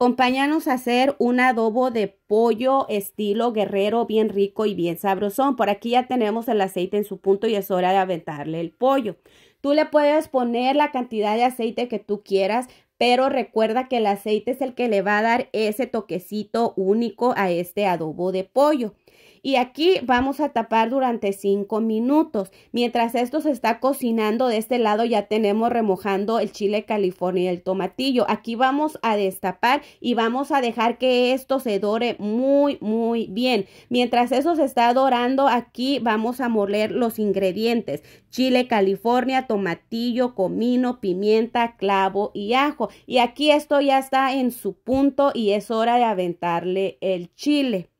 Acompáñanos a hacer un adobo de pollo estilo guerrero bien rico y bien sabrosón. Por aquí ya tenemos el aceite en su punto y es hora de aventarle el pollo. Tú le puedes poner la cantidad de aceite que tú quieras, pero recuerda que el aceite es el que le va a dar ese toquecito único a este adobo de pollo y aquí vamos a tapar durante 5 minutos. Mientras esto se está cocinando de este lado ya tenemos remojando el chile california y el tomatillo. Aquí vamos a destapar y vamos a dejar que esto se dore muy muy bien. Mientras eso se está dorando aquí vamos a moler los ingredientes. Chile california, tomatillo, comino, pimienta, clavo y ajo. Y aquí esto ya está en su punto y es hora de aventarle el chile.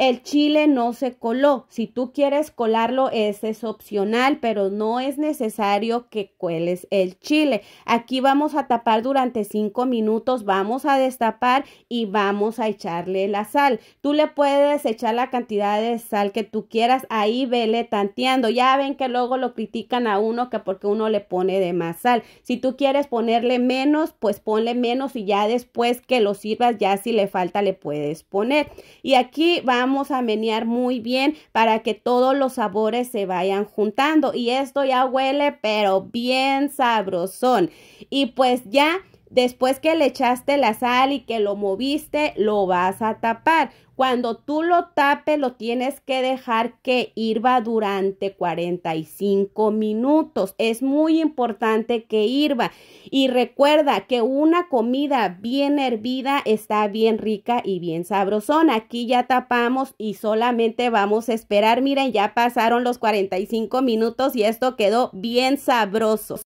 El chile no se coló. Si tú quieres colarlo, ese es opcional, pero no es necesario que cueles el chile. Aquí vamos a tapar durante 5 minutos, vamos a destapar y vamos a echarle la sal. Tú le puedes echar la cantidad de sal que tú quieras, ahí vele tanteando. Ya ven que luego lo critican a uno que porque uno le pone de más sal. Si tú quieres ponerle menos, pues ponle menos y ya después que lo sirvas, ya si le falta le puedes poner. Y aquí vamos vamos a menear muy bien para que todos los sabores se vayan juntando. Y esto ya huele pero bien sabrosón. Y pues ya Después que le echaste la sal y que lo moviste, lo vas a tapar. Cuando tú lo tapes, lo tienes que dejar que hirva durante 45 minutos. Es muy importante que hirva. Y recuerda que una comida bien hervida está bien rica y bien sabrosona. Aquí ya tapamos y solamente vamos a esperar. Miren, ya pasaron los 45 minutos y esto quedó bien sabroso.